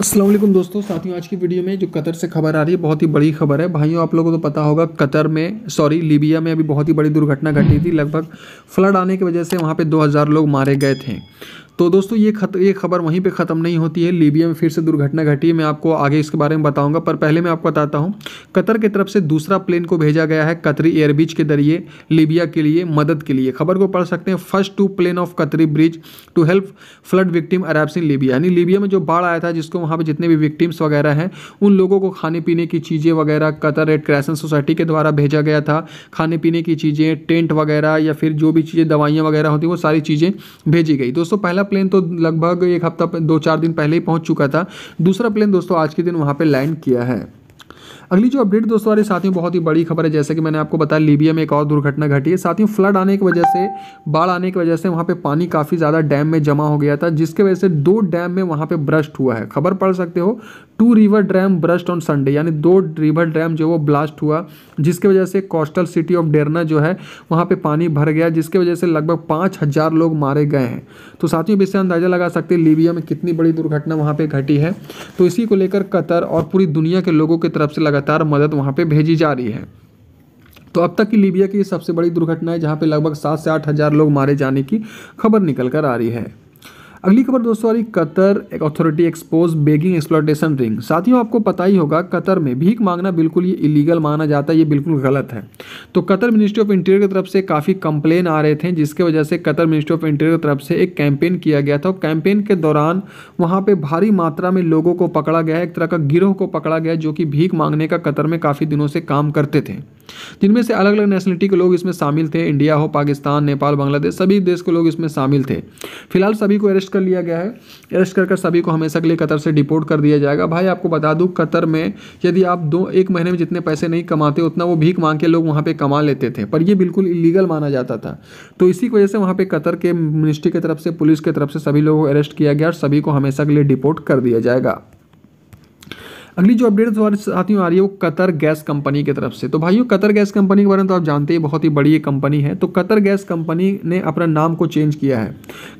असलम दोस्तों साथियों आज की वीडियो में जो कतर से खबर आ रही है बहुत ही बड़ी खबर है भाइयों आप लोगों को तो पता होगा कतर में सॉरी लीबिया में अभी बहुत ही बड़ी दुर्घटना घटी थी लगभग फ्लड आने की वजह से वहाँ पे 2000 लोग मारे गए थे तो दोस्तों ये खत ये खबर वहीं पे ख़त्म नहीं होती है लीबिया में फिर से दुर्घटना घटी है मैं आपको आगे इसके बारे में बताऊंगा पर पहले मैं आपको बताता हूँ कतर की तरफ से दूसरा प्लेन को भेजा गया है कतरी एयरब्रिज के जरिए लीबिया के लिए मदद के लिए खबर को पढ़ सकते हैं first two plane of Qatari bridge to help flood victim Arabs in Libya यानी लीबिया में जो बाढ़ आया था जिसको वहाँ पर जितने भी विक्टिम्स वगैरह हैं उन लोगों को खाने पीने की चीज़ें वगैरह कतर रेड क्रैसन सोसाइटी के द्वारा भेजा गया था खाने पीने की चीज़ें टेंट वगैरह या फिर जो भी चीज़ें दवाइयाँ वगैरह होती वो सारी चीज़ें भेजी गई दोस्तों पहला प्लेन तो लगभग एक हफ्ता दो चार दिन पहले ही पहुंच चुका था दूसरा प्लेन दोस्तों आज के दिन वहां पर लैंड किया है अगली जो अपडेट दोस्तों हमारे साथियों बहुत ही बड़ी खबर है जैसे कि मैंने आपको बताया लीबिया में एक और दुर्घटना घटी है साथियों फ्लड आने की वजह से बाढ़ आने की वजह से वहाँ पर पानी काफ़ी ज़्यादा डैम में जमा हो गया था जिसके वजह से दो डैम में वहाँ पर ब्रस्ट हुआ है खबर पढ़ सकते हो two river dam burst on Sunday यानी दो रिवर डैम जो वो ब्लास्ट हुआ जिसकी वजह से कोस्टल सिटी ऑफ डेरना जो है वहाँ पे पानी भर गया जिसकी वजह से लगभग पाँच हज़ार लोग मारे गए हैं तो साथियों इससे अंदाज़ा लगा सकते हैं लीबिया में कितनी बड़ी दुर्घटना वहाँ पर घटी है तो इसी को लेकर कतर और पूरी दुनिया के लोगों की तरफ से से लगातार मदद वहाँ पर भेजी जा रही है तो अब तक की लीबिया की सबसे बड़ी दुर्घटना है जहाँ पर लगभग सात से आठ हज़ार लोग मारे जाने की खबर निकल कर आ रही है अगली खबर दोस्तों आ रही कतर एक authority expose begging exploitation ring साथियों आपको पता ही होगा कतर में भीख मांगना बिल्कुल ये इलीगल माना जाता है ये बिल्कुल गलत है तो कतर मिनिस्ट्री ऑफ इंटीरियर की तरफ से काफ़ी कंप्लेन आ रहे थे जिसके वजह से कतर मिनिस्ट्री ऑफ इंटीरियर की तरफ से एक कैंपेन किया गया था और कैंपेन के दौरान वहाँ पर भारी मात्रा में लोगों को पकड़ा गया एक तरह का गिरोह को पकड़ा गया जो कि भीख मांगने का कतर में काफ़ी दिनों से काम करते थे जिनमें से अलग अलग नेशनलिटी के लोग इसमें शामिल थे इंडिया हो पाकिस्तान नेपाल बांग्लादेश सभी देश के लोग इसमें शामिल थे फिलहाल सभी को अरेस्ट कर लिया गया है अरेस्ट कर कर सभी को हमेशा के लिए कतर से डिपोर्ट कर दिया जाएगा भाई आपको बता दूँ कतर में यदि आप दो एक महीने में जितने पैसे नहीं कमाते उतना वो भीख मांग के लोग वहाँ पर कमा लेते थे पर यह बिल्कुल इलीगल माना जाता था तो इसी की वजह से वहाँ पर कतर के मिनिस्ट्री की तरफ से पुलिस की तरफ से सभी लोगों को अरेस्ट किया गया और सभी को हमेशा के लिए डिपोर्ट कर दिया जाएगा अगली जो अपडेट हमारे साथियों आ रही है वो कतर गैस कंपनी की तरफ से तो भाइयों कतर गैस कंपनी के बारे में तो आप जानते हैं बहुत ही बड़ी ये कंपनी है तो कतर गैस कंपनी ने अपना नाम को चेंज किया है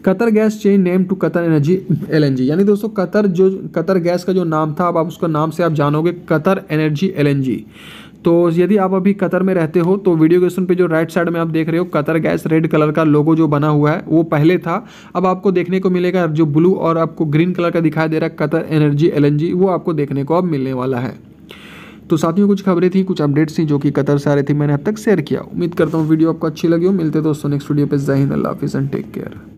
Qatar gas change name to Qatar energy L यानी दोस्तों कतर जो कतर गैस का जो नाम था अब आप उसका नाम से आप जानोगे कतर एनर्जी एल तो यदि आप अभी कतर में रहते हो तो वीडियो क्वेश्चन पे जो राइट साइड में आप देख रहे हो कतर गैस रेड कलर का लोगो जो बना हुआ है वो पहले था अब आपको देखने को मिलेगा जो ब्लू और आपको ग्रीन कलर का दिखाई दे रहा है कतर एनर्जी एल वो आपको देखने को अब मिलने वाला है तो साथियों कुछ खबरें थी कुछ अपडेट्स थी जो कि कतर से आ रही थी मैंने अब तक शेयर किया उम्मीद करता हूँ वीडियो आपको अच्छी लगी हो मिलते दोस्तों नेक्स्ट वीडियो पर जय अल्लाह हाफिज़ एंड टेक केयर